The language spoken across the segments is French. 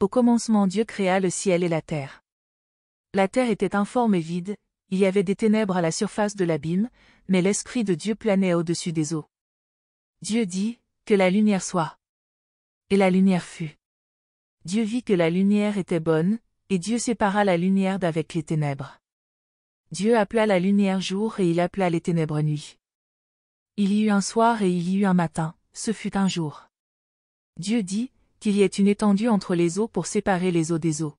Au commencement Dieu créa le ciel et la terre. La terre était informe et vide, il y avait des ténèbres à la surface de l'abîme, mais l'Esprit de Dieu planait au-dessus des eaux. Dieu dit, que la lumière soit. Et la lumière fut. Dieu vit que la lumière était bonne, et Dieu sépara la lumière d'avec les ténèbres. Dieu appela la lumière jour et il appela les ténèbres nuit. Il y eut un soir et il y eut un matin, ce fut un jour. Dieu dit, qu'il y ait une étendue entre les eaux pour séparer les eaux des eaux.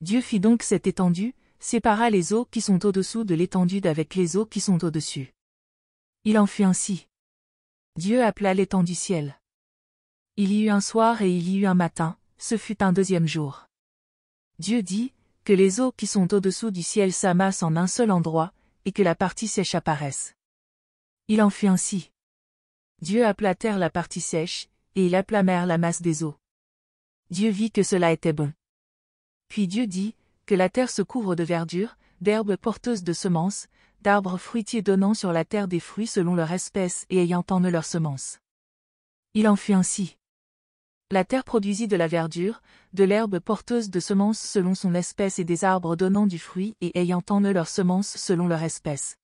Dieu fit donc cette étendue, sépara les eaux qui sont au-dessous de l'étendue d'avec les eaux qui sont au-dessus. Il en fut ainsi. Dieu appela l'étendue ciel. Il y eut un soir et il y eut un matin, ce fut un deuxième jour. Dieu dit, que les eaux qui sont au-dessous du ciel s'amassent en un seul endroit, et que la partie sèche apparaisse. Il en fut ainsi. Dieu appela terre la partie sèche, et ils aplamèrent la masse des eaux. Dieu vit que cela était bon. Puis Dieu dit, que la terre se couvre de verdure, d'herbes porteuses de semences, d'arbres fruitiers donnant sur la terre des fruits selon leur espèce et ayant en eux leurs semences. Il en fut ainsi. La terre produisit de la verdure, de l'herbe porteuse de semences selon son espèce et des arbres donnant du fruit et ayant en eux leurs semences selon leur espèce.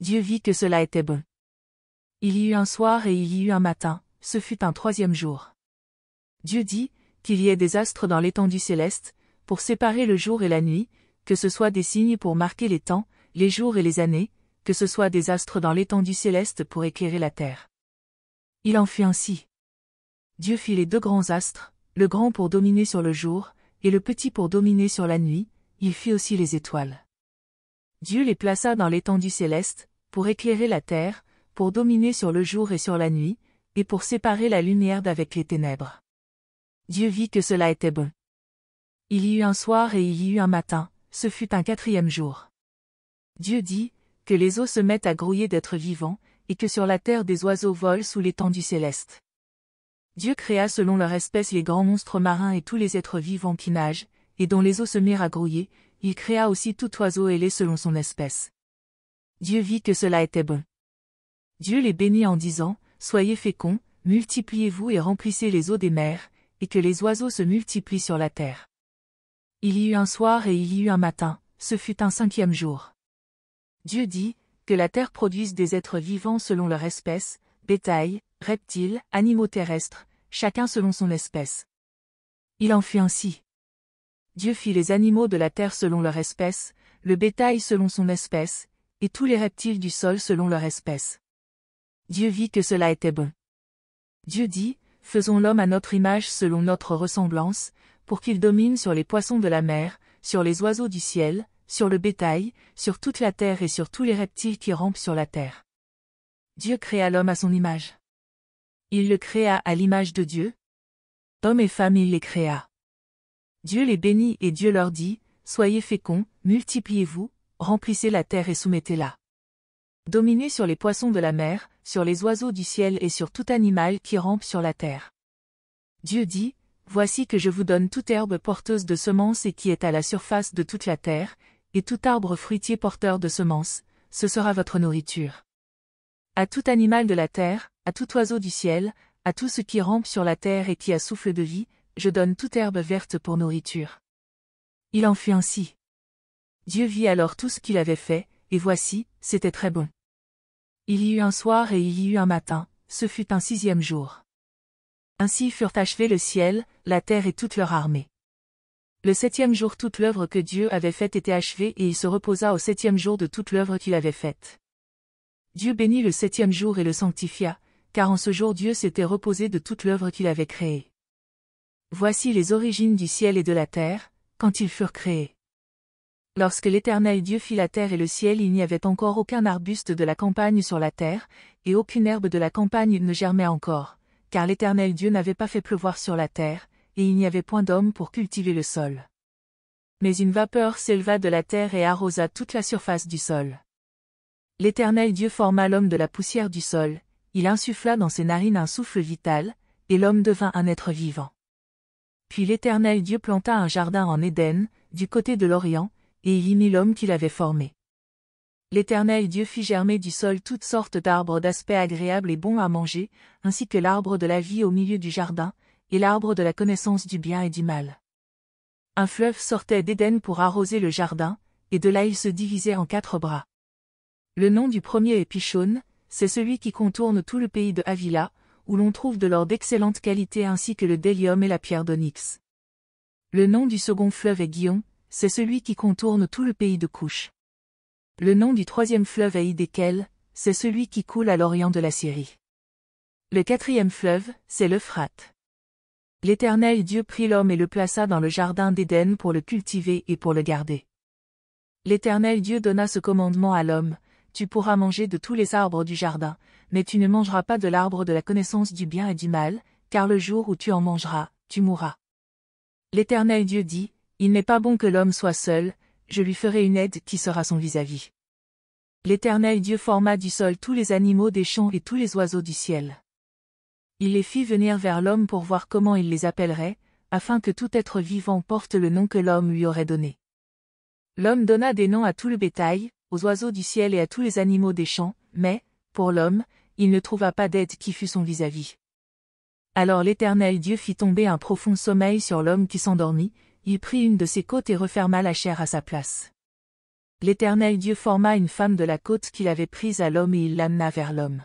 Dieu vit que cela était bon. Il y eut un soir et il y eut un matin, ce fut un troisième jour. Dieu dit, qu'il y ait des astres dans l'étendue céleste, pour séparer le jour et la nuit, que ce soit des signes pour marquer les temps, les jours et les années, que ce soit des astres dans l'étendue céleste pour éclairer la terre. Il en fut ainsi. Dieu fit les deux grands astres, le grand pour dominer sur le jour, et le petit pour dominer sur la nuit, il fit aussi les étoiles. Dieu les plaça dans l'étendue céleste, pour éclairer la terre, pour dominer sur le jour et sur la nuit, et pour séparer la lumière d'avec les ténèbres. Dieu vit que cela était bon. Il y eut un soir et il y eut un matin, ce fut un quatrième jour. Dieu dit, que les eaux se mettent à grouiller d'êtres vivants, et que sur la terre des oiseaux volent sous l'étendue céleste. Dieu créa selon leur espèce les grands monstres marins et tous les êtres vivants qui nagent, et dont les eaux se mirent à grouiller, il créa aussi tout oiseau ailé selon son espèce. Dieu vit que cela était bon. Dieu les bénit en disant, Soyez féconds, multipliez-vous et remplissez les eaux des mers, et que les oiseaux se multiplient sur la terre. Il y eut un soir et il y eut un matin, ce fut un cinquième jour. Dieu dit, que la terre produise des êtres vivants selon leur espèce, bétail, reptiles, animaux terrestres, chacun selon son espèce. Il en fut ainsi. Dieu fit les animaux de la terre selon leur espèce, le bétail selon son espèce, et tous les reptiles du sol selon leur espèce. Dieu vit que cela était bon. Dieu dit, faisons l'homme à notre image selon notre ressemblance, pour qu'il domine sur les poissons de la mer, sur les oiseaux du ciel, sur le bétail, sur toute la terre et sur tous les reptiles qui rampent sur la terre. Dieu créa l'homme à son image. Il le créa à l'image de Dieu. Homme et femme il les créa. Dieu les bénit et Dieu leur dit, Soyez féconds, multipliez-vous, remplissez la terre et soumettez-la. Dominez sur les poissons de la mer, sur les oiseaux du ciel et sur tout animal qui rampe sur la terre. Dieu dit, Voici que je vous donne toute herbe porteuse de semences et qui est à la surface de toute la terre, et tout arbre fruitier porteur de semences, ce sera votre nourriture. À tout animal de la terre, à tout oiseau du ciel, à tout ce qui rampe sur la terre et qui a souffle de vie, je donne toute herbe verte pour nourriture. Il en fut ainsi. Dieu vit alors tout ce qu'il avait fait, et voici, c'était très bon. Il y eut un soir et il y eut un matin, ce fut un sixième jour. Ainsi furent achevés le ciel, la terre et toute leur armée. Le septième jour toute l'œuvre que Dieu avait faite était achevée et il se reposa au septième jour de toute l'œuvre qu'il avait faite. Dieu bénit le septième jour et le sanctifia, car en ce jour Dieu s'était reposé de toute l'œuvre qu'il avait créée. Voici les origines du ciel et de la terre, quand ils furent créés. Lorsque l'Éternel Dieu fit la terre et le ciel il n'y avait encore aucun arbuste de la campagne sur la terre, et aucune herbe de la campagne ne germait encore, car l'Éternel Dieu n'avait pas fait pleuvoir sur la terre, et il n'y avait point d'homme pour cultiver le sol. Mais une vapeur s'éleva de la terre et arrosa toute la surface du sol. L'Éternel Dieu forma l'homme de la poussière du sol, il insuffla dans ses narines un souffle vital, et l'homme devint un être vivant. Puis l'Éternel Dieu planta un jardin en Éden, du côté de l'Orient, et il y l'homme qu'il avait formé. L'Éternel Dieu fit germer du sol toutes sortes d'arbres d'aspect agréable et bon à manger, ainsi que l'arbre de la vie au milieu du jardin, et l'arbre de la connaissance du bien et du mal. Un fleuve sortait d'Éden pour arroser le jardin, et de là il se divisait en quatre bras. Le nom du premier est Pichon, c'est celui qui contourne tout le pays de Avila, où l'on trouve de l'or d'excellente qualité ainsi que le délium et la pierre d'onyx. Le nom du second fleuve est Guion, c'est celui qui contourne tout le pays de Couche. Le nom du troisième fleuve est ekel c'est celui qui coule à l'orient de la Syrie. Le quatrième fleuve, c'est l'Euphrate. L'Éternel Dieu prit l'homme et le plaça dans le jardin d'Éden pour le cultiver et pour le garder. L'Éternel Dieu donna ce commandement à l'homme, Tu pourras manger de tous les arbres du jardin, mais tu ne mangeras pas de l'arbre de la connaissance du bien et du mal, car le jour où tu en mangeras, tu mourras. L'Éternel Dieu dit, il n'est pas bon que l'homme soit seul, je lui ferai une aide qui sera son vis-à-vis. L'Éternel Dieu forma du sol tous les animaux des champs et tous les oiseaux du ciel. Il les fit venir vers l'homme pour voir comment il les appellerait, afin que tout être vivant porte le nom que l'homme lui aurait donné. L'homme donna des noms à tout le bétail, aux oiseaux du ciel et à tous les animaux des champs, mais, pour l'homme, il ne trouva pas d'aide qui fût son vis-à-vis. -vis. Alors l'Éternel Dieu fit tomber un profond sommeil sur l'homme qui s'endormit, il prit une de ses côtes et referma la chair à sa place. L'Éternel Dieu forma une femme de la côte qu'il avait prise à l'homme et il l'amena vers l'homme.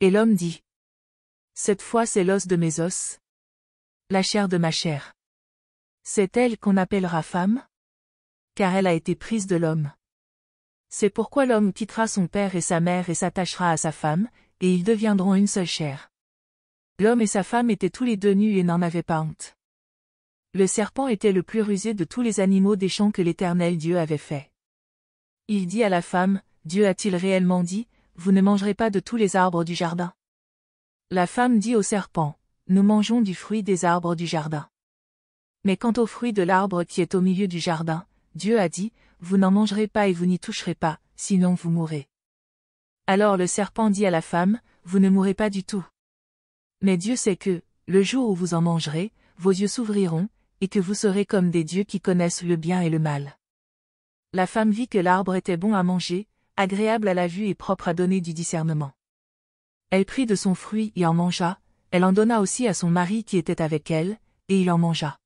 Et l'homme dit. Cette fois c'est l'os de mes os. La chair de ma chair. C'est elle qu'on appellera femme Car elle a été prise de l'homme. C'est pourquoi l'homme quittera son père et sa mère et s'attachera à sa femme, et ils deviendront une seule chair. L'homme et sa femme étaient tous les deux nus et n'en avaient pas honte. Le serpent était le plus rusé de tous les animaux des champs que l'Éternel Dieu avait fait. Il dit à la femme, Dieu a-t-il réellement dit, vous ne mangerez pas de tous les arbres du jardin La femme dit au serpent, nous mangeons du fruit des arbres du jardin. Mais quant au fruit de l'arbre qui est au milieu du jardin, Dieu a dit, vous n'en mangerez pas et vous n'y toucherez pas, sinon vous mourrez. Alors le serpent dit à la femme, vous ne mourrez pas du tout. Mais Dieu sait que, le jour où vous en mangerez, vos yeux s'ouvriront, et que vous serez comme des dieux qui connaissent le bien et le mal. La femme vit que l'arbre était bon à manger, agréable à la vue et propre à donner du discernement. Elle prit de son fruit et en mangea, elle en donna aussi à son mari qui était avec elle, et il en mangea.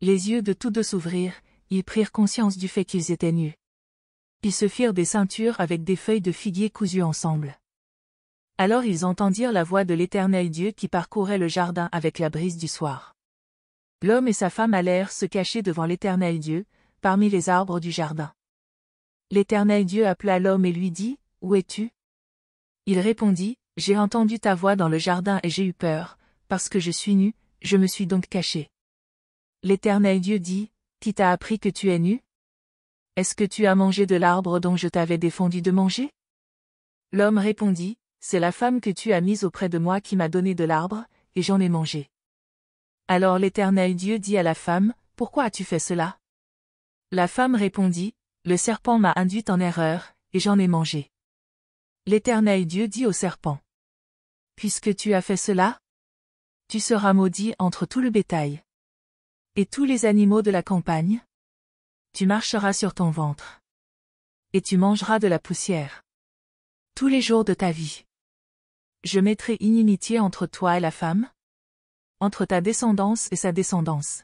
Les yeux de tous deux s'ouvrirent, ils prirent conscience du fait qu'ils étaient nus. Ils se firent des ceintures avec des feuilles de figuier cousues ensemble. Alors ils entendirent la voix de l'Éternel Dieu qui parcourait le jardin avec la brise du soir. L'homme et sa femme allèrent se cacher devant l'Éternel Dieu, parmi les arbres du jardin. L'Éternel Dieu appela l'homme et lui dit, Où es-tu Il répondit, J'ai entendu ta voix dans le jardin et j'ai eu peur, parce que je suis nu, je me suis donc caché. L'Éternel Dieu dit, Qui t'a appris que tu es nu Est-ce que tu as mangé de l'arbre dont je t'avais défendu de manger L'homme répondit, C'est la femme que tu as mise auprès de moi qui m'a donné de l'arbre, et j'en ai mangé. Alors l'Éternel Dieu dit à la femme, Pourquoi as-tu fait cela La femme répondit, Le serpent m'a induite en erreur, et j'en ai mangé. L'Éternel Dieu dit au serpent, Puisque tu as fait cela, tu seras maudit entre tout le bétail et tous les animaux de la campagne. Tu marcheras sur ton ventre et tu mangeras de la poussière tous les jours de ta vie. Je mettrai inimitié entre toi et la femme, entre ta descendance et sa descendance.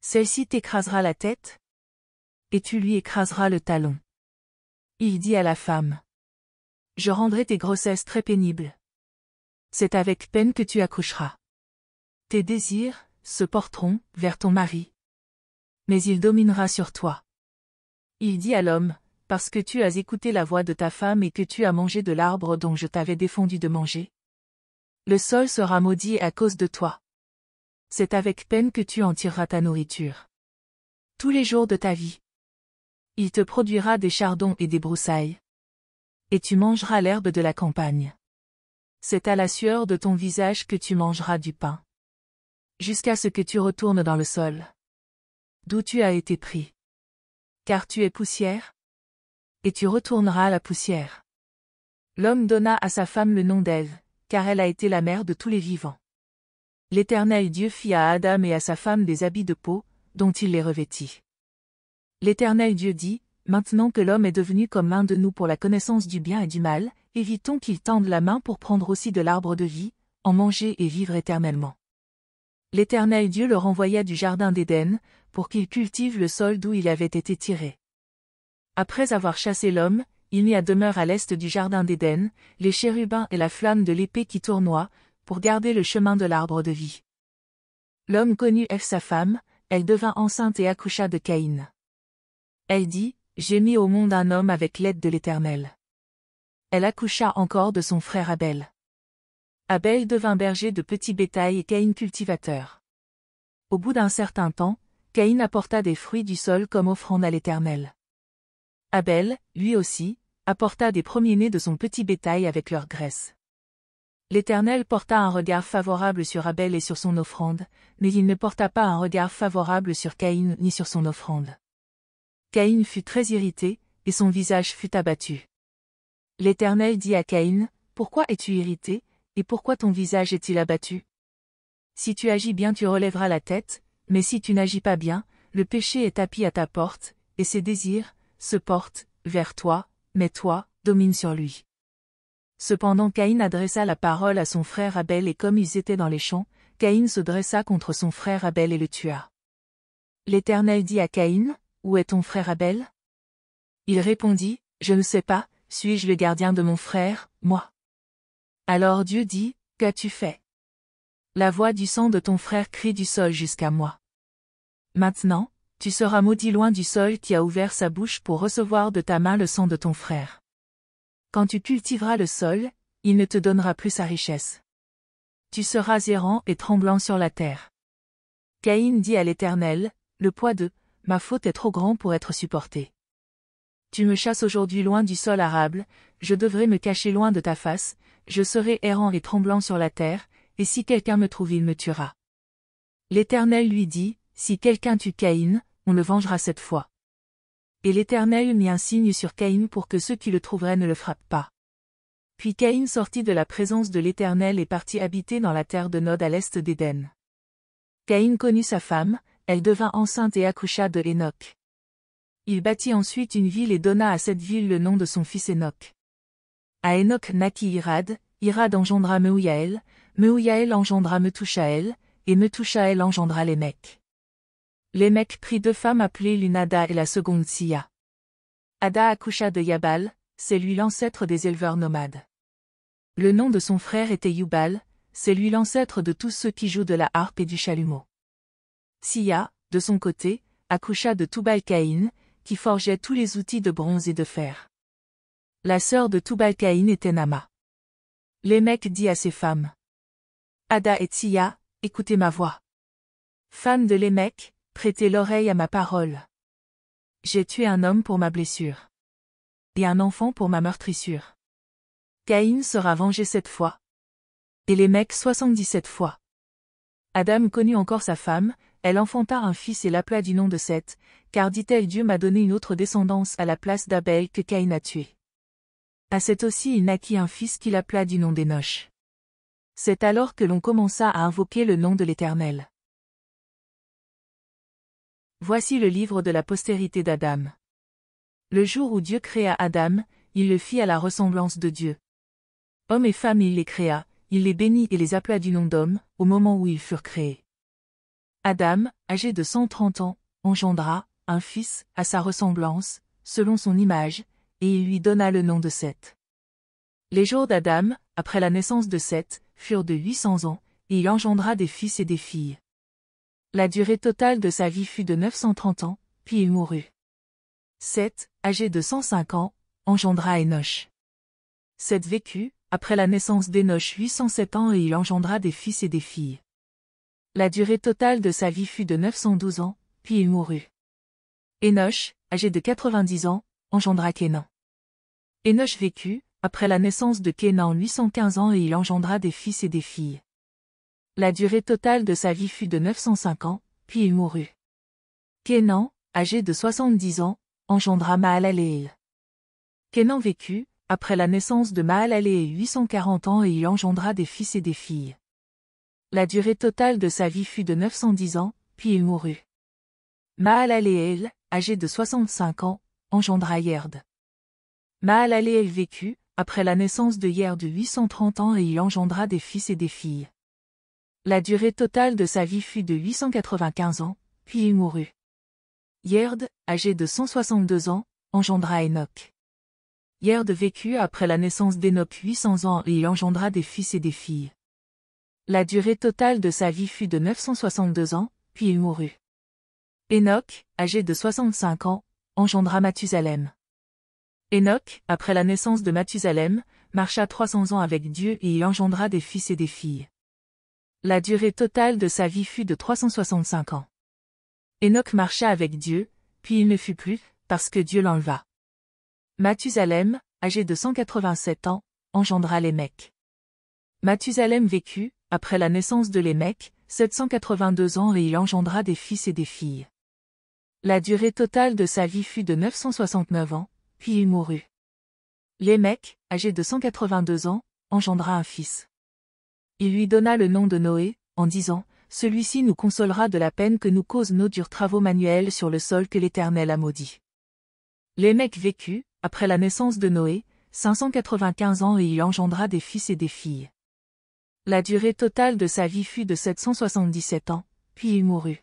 Celle-ci t'écrasera la tête, et tu lui écraseras le talon. Il dit à la femme. Je rendrai tes grossesses très pénibles. C'est avec peine que tu accoucheras. Tes désirs se porteront vers ton mari. Mais il dominera sur toi. Il dit à l'homme, parce que tu as écouté la voix de ta femme et que tu as mangé de l'arbre dont je t'avais défendu de manger, le sol sera maudit à cause de toi. C'est avec peine que tu en tireras ta nourriture. Tous les jours de ta vie. Il te produira des chardons et des broussailles. Et tu mangeras l'herbe de la campagne. C'est à la sueur de ton visage que tu mangeras du pain. Jusqu'à ce que tu retournes dans le sol. D'où tu as été pris. Car tu es poussière. Et tu retourneras à la poussière. L'homme donna à sa femme le nom d'Ève, car elle a été la mère de tous les vivants. L'Éternel Dieu fit à Adam et à sa femme des habits de peau, dont il les revêtit. L'Éternel Dieu dit, Maintenant que l'homme est devenu comme un de nous pour la connaissance du bien et du mal, évitons qu'il tende la main pour prendre aussi de l'arbre de vie, en manger et vivre éternellement. L'Éternel Dieu le renvoya du jardin d'Éden, pour qu'il cultive le sol d'où il avait été tiré. Après avoir chassé l'homme, il y a demeure à l'est du jardin d'Éden, les chérubins et la flamme de l'épée qui tournoie, pour garder le chemin de l'arbre de vie. L'homme connut Ève sa femme, elle devint enceinte et accoucha de Caïn. Elle dit, J'ai mis au monde un homme avec l'aide de l'Éternel. Elle accoucha encore de son frère Abel. Abel devint berger de petit bétail et Caïn cultivateur. Au bout d'un certain temps, Caïn apporta des fruits du sol comme offrande à l'Éternel. Abel, lui aussi, apporta des premiers-nés de son petit bétail avec leur graisse. L'Éternel porta un regard favorable sur Abel et sur son offrande, mais il ne porta pas un regard favorable sur Caïn ni sur son offrande. Caïn fut très irrité, et son visage fut abattu. L'Éternel dit à Caïn, Pourquoi es-tu irrité, et pourquoi ton visage est-il abattu Si tu agis bien tu relèveras la tête, mais si tu n'agis pas bien, le péché est tapi à ta porte, et ses désirs, se porte vers toi, mais toi, domine sur lui. Cependant Caïn adressa la parole à son frère Abel et comme ils étaient dans les champs, Caïn se dressa contre son frère Abel et le tua. L'Éternel dit à Caïn, Où est ton frère Abel Il répondit, Je ne sais pas, suis-je le gardien de mon frère, moi Alors Dieu dit, Qu'as-tu fait La voix du sang de ton frère crie du sol jusqu'à moi. Maintenant, tu seras maudit loin du sol qui a ouvert sa bouche pour recevoir de ta main le sang de ton frère. Quand tu cultiveras le sol, il ne te donnera plus sa richesse. Tu seras errant et tremblant sur la terre. Caïn dit à l'Éternel, le poids de ma faute est trop grand pour être supporté. Tu me chasses aujourd'hui loin du sol arable, je devrais me cacher loin de ta face, je serai errant et tremblant sur la terre, et si quelqu'un me trouve il me tuera. L'Éternel lui dit, si quelqu'un tue Caïn, le vengera cette fois. Et l'Éternel mit un signe sur Caïn pour que ceux qui le trouveraient ne le frappent pas. Puis Caïn sortit de la présence de l'Éternel et partit habiter dans la terre de Nod à l'est d'Éden. Caïn connut sa femme, elle devint enceinte et accoucha de Hénoch. Il bâtit ensuite une ville et donna à cette ville le nom de son fils Hénoch. À Enoch naquit Irad, Irad engendra Mehouyaël, Meouyael engendra Metushael, et Metushael engendra Lémec. Lémec prit deux femmes appelées l'une Ada et la seconde Sia. Ada accoucha de Yabal, c'est lui l'ancêtre des éleveurs nomades. Le nom de son frère était Yubal, c'est lui l'ancêtre de tous ceux qui jouent de la harpe et du chalumeau. Sia, de son côté, accoucha de Tubal-Caïn, qui forgeait tous les outils de bronze et de fer. La sœur de Tubal-Caïn était Nama. Lémec dit à ses femmes. Ada et Sia, écoutez ma voix. Femmes de Lémec, Prêtez l'oreille à ma parole. J'ai tué un homme pour ma blessure. Et un enfant pour ma meurtrissure. Caïn sera vengé sept fois. Et les mecs soixante-dix-sept fois. Adam connut encore sa femme, elle enfanta un fils et l'appela du nom de Seth, car dit-elle Dieu m'a donné une autre descendance à la place d'Abel que Caïn a tué. À Seth aussi il naquit un fils qu'il appela du nom d'Enoch. C'est alors que l'on commença à invoquer le nom de l'Éternel. Voici le livre de la postérité d'Adam. Le jour où Dieu créa Adam, il le fit à la ressemblance de Dieu. Hommes et femme il les créa, il les bénit et les appela du nom d'homme, au moment où ils furent créés. Adam, âgé de 130 ans, engendra, un fils, à sa ressemblance, selon son image, et il lui donna le nom de Seth. Les jours d'Adam, après la naissance de Seth, furent de 800 ans, et il engendra des fils et des filles. La durée totale de sa vie fut de 930 ans, puis il mourut. Seth, âgé de 105 ans, engendra Enoch. Seth vécut, après la naissance d'Enoch 807 ans et il engendra des fils et des filles. La durée totale de sa vie fut de 912 ans, puis il mourut. Enoch, âgé de 90 ans, engendra Kénan. Enoch vécut, après la naissance de Kénan 815 ans et il engendra des fils et des filles. La durée totale de sa vie fut de 905 ans, puis il mourut. Kenan, âgé de 70 ans, engendra Mahalaleel. Kenan vécut, après la naissance de Mahalaleel 840 ans et il engendra des fils et des filles. La durée totale de sa vie fut de 910 ans, puis il mourut. Mahalaleel, âgé de 65 ans, engendra Yerd. Mahalaleel vécut, après la naissance de Yerd 830 ans et il engendra des fils et des filles. La durée totale de sa vie fut de 895 ans, puis il mourut. Yerd, âgé de 162 ans, engendra Enoch. Yerd vécut après la naissance d'Enoch 800 ans et il engendra des fils et des filles. La durée totale de sa vie fut de 962 ans, puis il mourut. Enoch, âgé de 65 ans, engendra Mathusalem. Enoch, après la naissance de Mathusalem, marcha 300 ans avec Dieu et il engendra des fils et des filles. La durée totale de sa vie fut de 365 ans. Enoch marcha avec Dieu, puis il ne fut plus, parce que Dieu l'enleva. Mathusalem, âgé de 187 ans, engendra Lémec. Mathusalem vécut, après la naissance de Lémec, 782 ans et il engendra des fils et des filles. La durée totale de sa vie fut de 969 ans, puis il mourut. Lémec, âgé de 182 ans, engendra un fils. Il lui donna le nom de Noé, en disant, Celui-ci nous consolera de la peine que nous causent nos durs travaux manuels sur le sol que l'Éternel a maudit. Lémec vécut, après la naissance de Noé, 595 ans et il engendra des fils et des filles. La durée totale de sa vie fut de 777 ans, puis il mourut.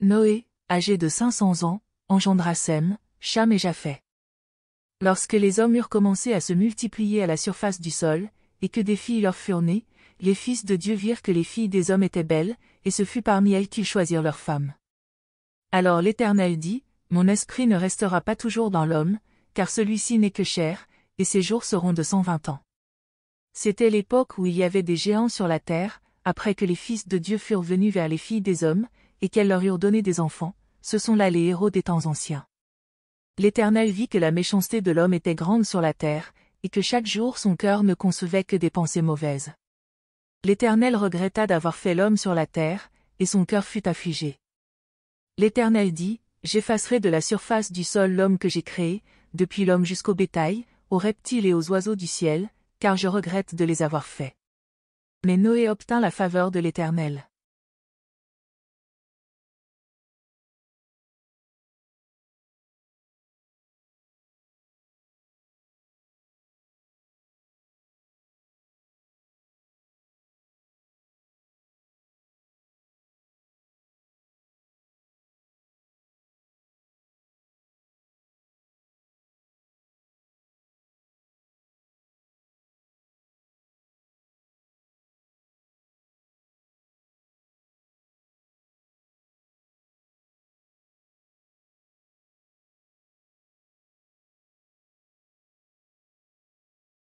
Noé, âgé de 500 ans, engendra Sem, Cham et Japhet. Lorsque les hommes eurent commencé à se multiplier à la surface du sol, et que des filles leur furent nées, les fils de Dieu virent que les filles des hommes étaient belles, et ce fut parmi elles qu'ils choisirent leurs femmes. Alors l'Éternel dit, Mon esprit ne restera pas toujours dans l'homme, car celui-ci n'est que chair, et ses jours seront de cent vingt ans. C'était l'époque où il y avait des géants sur la terre, après que les fils de Dieu furent venus vers les filles des hommes, et qu'elles leur eurent donné des enfants, ce sont là les héros des temps anciens. L'Éternel vit que la méchanceté de l'homme était grande sur la terre, et que chaque jour son cœur ne concevait que des pensées mauvaises. L'Éternel regretta d'avoir fait l'homme sur la terre, et son cœur fut affligé. L'Éternel dit, J'effacerai de la surface du sol l'homme que j'ai créé, depuis l'homme jusqu'au bétail, aux reptiles et aux oiseaux du ciel, car je regrette de les avoir faits. Mais Noé obtint la faveur de l'Éternel.